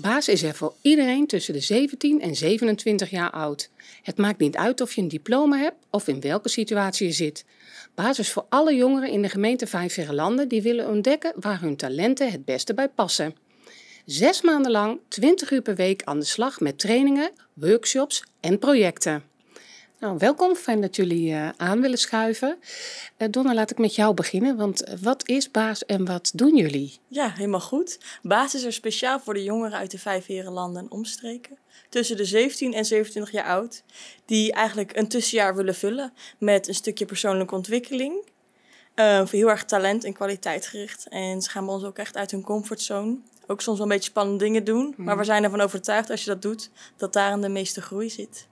Baas is er voor iedereen tussen de 17 en 27 jaar oud. Het maakt niet uit of je een diploma hebt of in welke situatie je zit. Baas is voor alle jongeren in de gemeente Landen die willen ontdekken waar hun talenten het beste bij passen. Zes maanden lang, 20 uur per week aan de slag met trainingen, workshops en projecten. Nou, welkom. Fijn dat jullie eh, aan willen schuiven. Uh, Donna, laat ik met jou beginnen. Want eh, wat is Baas en wat doen jullie? Ja, helemaal goed. Baas is er speciaal voor de jongeren uit de Vijf Herenlanden en omstreken. Tussen de 17 en 27 jaar oud. Die eigenlijk een tussenjaar willen vullen met een stukje persoonlijke ontwikkeling. Uh, heel erg talent en kwaliteit gericht. En ze gaan bij ons ook echt uit hun comfortzone. Ook soms wel een beetje spannende dingen doen. Maar mm. we zijn ervan overtuigd als je dat doet, dat daar de meeste groei zit.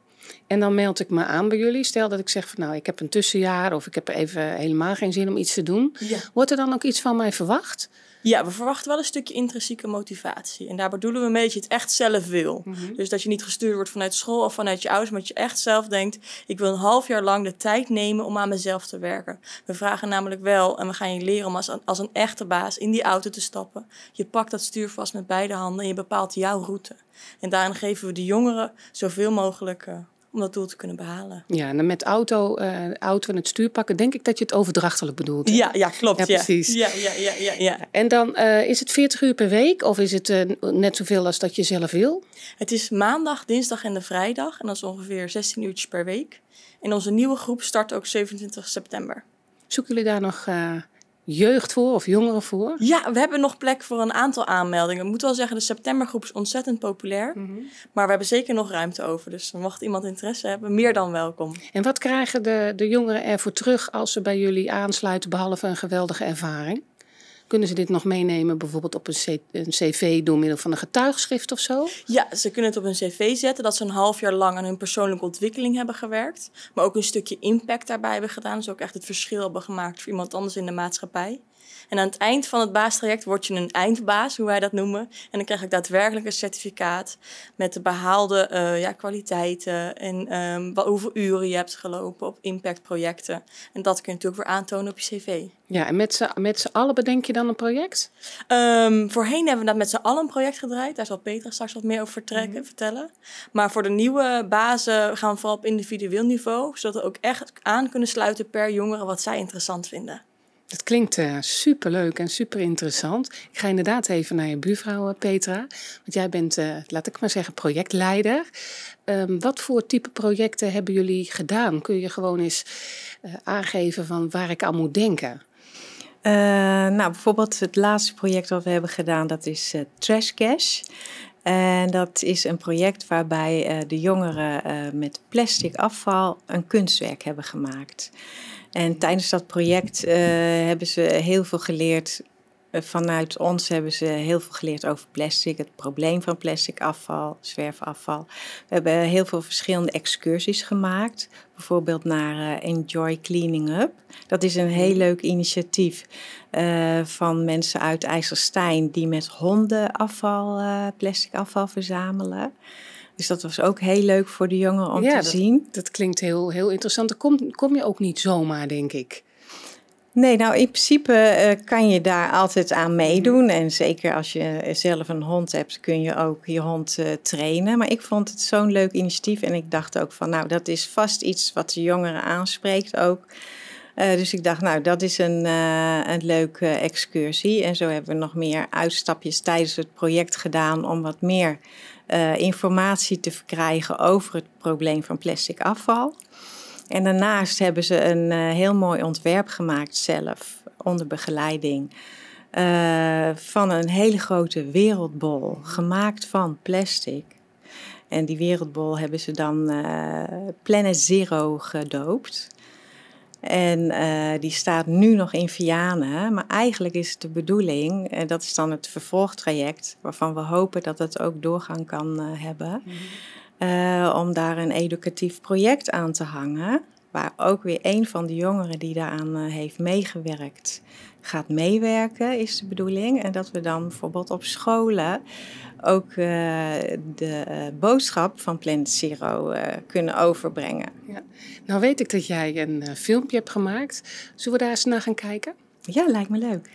En dan meld ik me aan bij jullie. Stel dat ik zeg van nou, ik heb een tussenjaar of ik heb even helemaal geen zin om iets te doen. Wordt er dan ook iets van mij verwacht? Ja, we verwachten wel een stukje intrinsieke motivatie. En daar bedoelen we een beetje het echt zelf wil. Mhm. Dus dat je niet gestuurd wordt vanuit school of vanuit je ouders, maar dat je echt zelf denkt: ik wil een half jaar lang de tijd nemen om aan mezelf te werken. We vragen namelijk wel en we gaan je leren om als, als een echte baas in die auto te stappen. Je pakt dat stuur vast met beide handen en je bepaalt jouw route. En daarin geven we de jongeren zoveel mogelijk uh, om dat doel te kunnen behalen. Ja, en met auto, uh, auto en het stuur pakken, denk ik dat je het overdrachtelijk bedoelt. Ja, ja klopt. Ja, ja. precies. Ja, ja, ja, ja, En dan eh, is het 40 uur per week of is het eh, net zoveel als dat je zelf wil? Het is maandag, dinsdag en de vrijdag en dat is ongeveer 16 uurtjes per week. En onze nieuwe groep start ook 27 september. Zoeken jullie daar nog jeugd voor of jongeren voor? Ja, we hebben nog plek voor een aantal aanmeldingen. Ik moet wel zeggen, de septembergroep is ontzettend populair. Mhm. Maar we hebben zeker nog ruimte over. Dus mocht iemand interesse hebben, meer dan welkom. En wat krijgen de, de jongeren ervoor terug als ze bij jullie aansluiten, behalve een geweldige ervaring? Kunnen ze dit nog meenemen, bijvoorbeeld op een, een cv door middel van een getuigschrift of zo? Ja, ze kunnen het op een cv zetten dat ze een half jaar lang aan hun persoonlijke ontwikkeling hebben gewerkt. Maar ook een stukje impact daarbij hebben gedaan. Dus ook echt het verschil hebben gemaakt voor iemand anders in de maatschappij. En aan het eind van het baastraject word je een eindbaas, hoe wij dat noemen. En dan krijg ik daadwerkelijk een certificaat met de behaalde eh, ja, kwaliteiten en ehm, wat, hoeveel uren je hebt gelopen op impactprojecten. En dat kun je natuurlijk weer aantonen op je cv. Ja, en met z'n, met allen bedenk je dan een project? Ehm, voorheen hebben we dat met z'n allen een project gedraaid. Daar zal Petra straks wat meer over mm vertellen. Maar voor de nieuwe bazen gaan we vooral op individueel niveau, zodat we ook echt aan kunnen sluiten per jongere wat zij interessant vinden. Dat klinkt uh, superleuk en super interessant. Ik ga inderdaad even naar je buurvrouw, eh, Petra. Want jij bent, eh, laat ik maar zeggen, projectleider. Ehm, wat voor type projecten hebben jullie gedaan? Kun je gewoon eens aangeven van waar ik aan moet denken? nou, bijvoorbeeld het laatste project wat we hebben gedaan, dat is Trash Cash. En dat is een project waarbij eh, de jongeren eh, met plastic afval een kunstwerk hebben gemaakt. En tijdens dat project eh, hebben ze heel veel geleerd eh, vanuit ons hebben ze heel veel geleerd over plastic, het probleem van plastic afval, zwerfafval. We hebben heel veel verschillende excursies gemaakt, bijvoorbeeld naar eh, Enjoy Cleaning Up. Dat is een heel mm. leuk initiatief eh, van mensen uit IJsselstein die met honden afval, uh, plastic afval verzamelen. Dus dat was ook heel leuk voor de jongeren om te zien. Dat klinkt heel, heel interessant. Daar kom, kom je ook niet zomaar, denk ik. Nee, nou in principe eh, kan je daar altijd aan meedoen. Mm. En zeker als je zelf een hond hebt, kun je ook je hond eh, trainen. Maar ik vond het zo'n leuk initiatief. En ik dacht ook van, nou dat is vast iets wat de jongeren aanspreekt ook. Eh, dus ik dacht, nou, dat is een, een leuke excursie. En zo hebben we nog meer uitstapjes tijdens het project gedaan om wat meer informatie te verkrijgen over het probleem van plastic afval. En daarnaast hebben ze een eh, heel mooi ontwerp gemaakt zelf, onder begeleiding. Eh, van een hele grote wereldbol, gemaakt van plastic. En die wereldbol hebben ze dan uh, Planet Zero gedoopt. En die staat nu nog in Vianen. Maar eigenlijk is het de bedoeling, en dat is dan het vervolgtraject, waarvan we hopen dat het ook doorgang kan hebben. Mhm. Eh, om daar een educatief project aan te hangen. Waar ook weer een van de jongeren die daaraan eh, heeft meegewerkt gaat meewerken, is de bedoeling. En dat we dan bijvoorbeeld op scholen ook eh, de boodschap van Planet Zero kunnen overbrengen. Ja. Nou weet ik dat jij een filmpje hebt gemaakt. Zullen we daar eens naar gaan kijken? Ja, lijkt me leuk.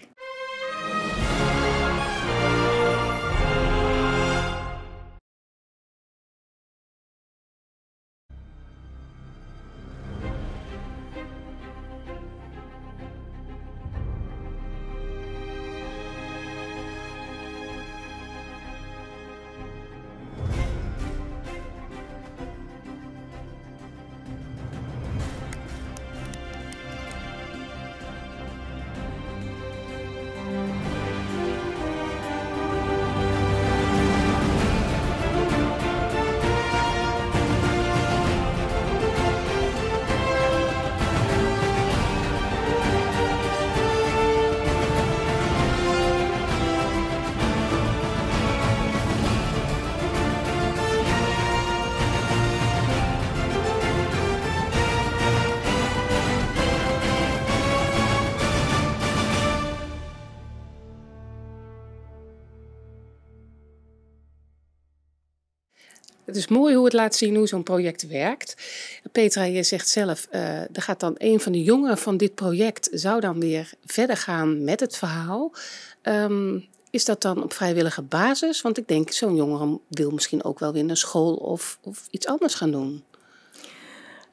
Het is mooi hoe het laat zien hoe zo'n project werkt. Petra, je zegt zelf, uh, gaat dan een van de jongeren van dit project zou dan weer verder gaan met het verhaal. Ehm, is dat dan op vrijwillige basis? Want ik denk, zo'n jongere wil misschien ook wel weer naar school of, of iets anders gaan doen.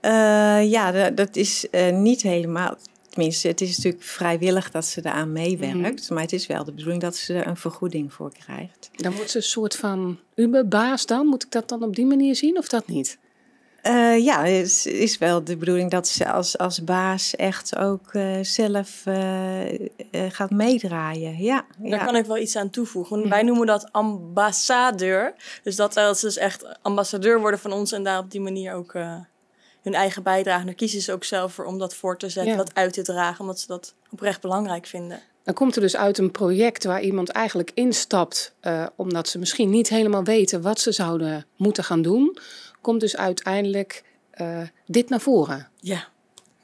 Eh, ja, dat is eh, niet helemaal. Tenminste, het is natuurlijk vrijwillig dat ze eraan meewerkt, mhm. maar het is wel de bedoeling dat ze er een vergoeding voor krijgt. Dan wordt ze een soort van baas, dan? Moet ik dat dan op die manier zien of dat niet? Eh, ja, het is, wel de bedoeling dat ze als, als baas echt ook eh, zelf eh, gaat meedraaien. Ja, Daar kan ik wel iets aan toevoegen. Mhm. Wij noemen dat ambassadeur. Dus dat ze dus echt ambassadeur worden van ons en daar op die manier ook hun eigen bijdrage. Dan kiezen ze ook zelf voor om dat voor te zetten, dat uit te dragen, omdat ze dat oprecht belangrijk vinden. Dan komt er dus uit een project waar iemand eigenlijk instapt, eh, omdat ze misschien niet helemaal weten wat ze zouden moeten gaan doen, komt dus uiteindelijk eh, dit naar voren. Ja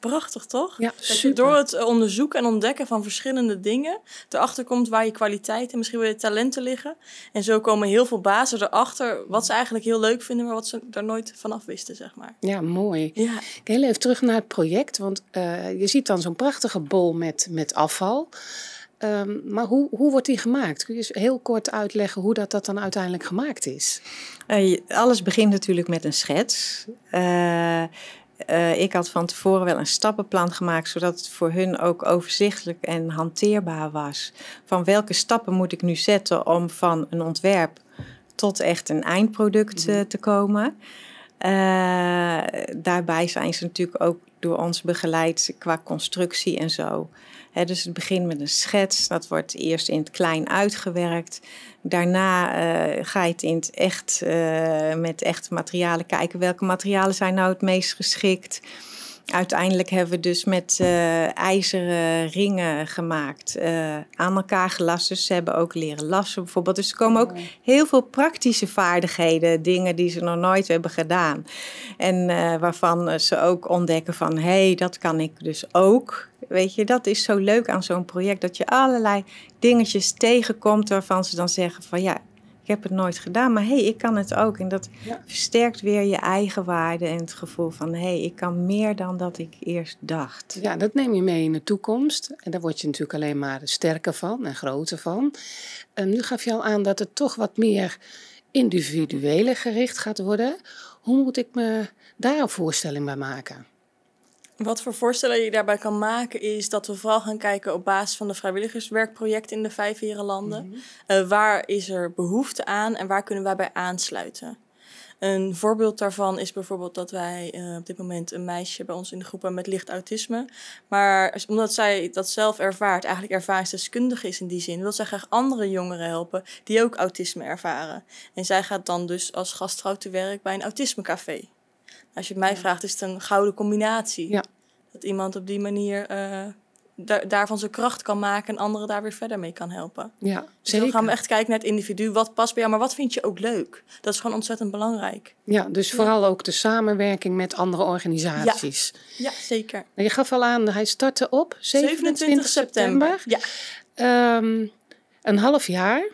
prachtig, toch? Ja, dat Je door het eh, onderzoek en ontdekken van verschillende dingen erachter komt waar je kwaliteiten en misschien wel je talenten liggen. En zo komen heel veel bazen erachter wat ze eigenlijk heel leuk vinden, maar wat ze daar nooit vanaf wisten, zeg maar. Ja, mooi. Ja. Heel even terug naar het project, want eh, je ziet dan zo'n prachtige bol met, met afval. Ehm, maar hoe, hoe wordt die gemaakt? Kun je eens heel kort uitleggen hoe dat, dat dan uiteindelijk gemaakt is? Eh, alles begint natuurlijk met een schets. Eh, ik had van tevoren wel een stappenplan gemaakt, zodat het voor hun ook overzichtelijk en hanteerbaar was. Van welke stappen moet ik nu zetten om van een ontwerp tot echt een eindproduct mhm. eh, te komen. Eh, daarbij zijn ze natuurlijk ook door ons begeleid qua constructie en zo dus het begint met een schets, dat wordt eerst in het klein uitgewerkt. Daarna eh, ga je het in het echt, eh, met echte materialen kijken. Welke materialen zijn nou het meest geschikt? uiteindelijk hebben we dus met uh, ijzeren ringen gemaakt, eh, aan elkaar gelast. Dus ze hebben ook leren lassen bijvoorbeeld. Dus er komen ook oh. heel veel praktische vaardigheden, dingen die ze nog nooit hebben gedaan. En eh, waarvan ze ook ontdekken van, hé, hey, dat kan ik dus ook. Weet je, dat is zo leuk aan zo'n project, dat je allerlei dingetjes tegenkomt waarvan ze dan zeggen van, ja, ik heb het nooit gedaan, maar hé, hey, ik kan het ook. En dat versterkt weer je eigen waarde en het gevoel van hé, hey, ik kan meer dan dat ik eerst dacht. Ja, dat neem je mee in de toekomst. En daar word je natuurlijk alleen maar sterker van en groter van. En nu gaf je al aan dat het toch wat meer individuele gericht gaat worden. Hoe moet ik me daar een voorstelling bij maken? Wat voor voorstellen je daarbij kan maken is dat we vooral gaan kijken op basis van de vrijwilligerswerkprojecten in de vijf landen. Mhm. Eh, waar is er behoefte aan en waar kunnen wij bij aansluiten? Een voorbeeld daarvan is bijvoorbeeld dat wij eh, op dit moment een meisje bij ons in de groep hebben met licht autisme. Maar omdat zij dat zelf ervaart, eigenlijk ervaringsdeskundige is in die zin, wil zij graag andere jongeren helpen die ook autisme ervaren. En zij gaat dan dus als gastvrouw te werk bij een autismecafé. Als je mij vraagt, is het een gouden combinatie. Ja. Dat iemand op die manier eh, daarvan zijn kracht kan maken en anderen daar weer verder mee kan helpen. Ja, dus dan gaan we echt kijken naar het individu. Wat past bij jou, maar wat vind je ook leuk? Dat is gewoon ontzettend belangrijk. Ja, dus vooral ook de samenwerking met andere organisaties. Ja, zeker. Nou, je gaf al aan, hij startte op 27, september. Ja. Ehm, een half jaar.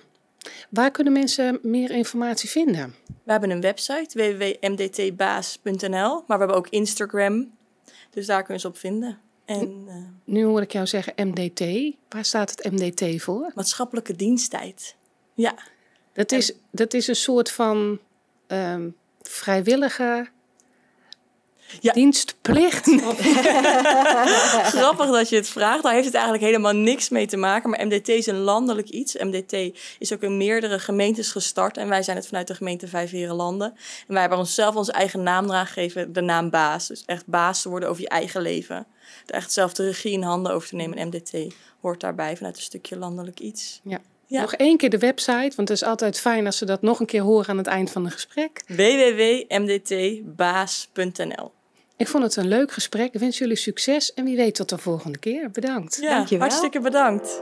Waar kunnen mensen meer informatie vinden? We hebben een website www.mdtbaas.nl, maar we hebben ook Instagram. Dus daar kunnen ze op vinden. En, eh, nu hoor ik jou zeggen MDT. Waar staat het MDT voor? Maatschappelijke diensttijd. Ja. Dat is, dat is een soort van um, ehm, vrijwillige ja. Dienstplicht. Grappig dat je het vraagt. Daar heeft het eigenlijk helemaal niks mee te maken. Maar MDT is een landelijk iets. MDT is ook in meerdere gemeentes gestart. En wij zijn het vanuit de gemeente Vijfherenlanden. En wij hebben onszelf onze eigen naam eraan gegeven. De naam baas. Dus echt baas te worden over je eigen leven. de echt zelf de regie in handen over te nemen. En MDT hoort daarbij vanuit een stukje landelijk iets. Ja. Nog één keer de website, want het is altijd fijn als ze dat nog een keer horen aan het eind van een gesprek. www.mdtbaas.nl ik vond het een leuk gesprek. Ik wens jullie succes en wie weet tot de volgende keer. Bedankt. Ja, Dankjewel. hartstikke bedankt.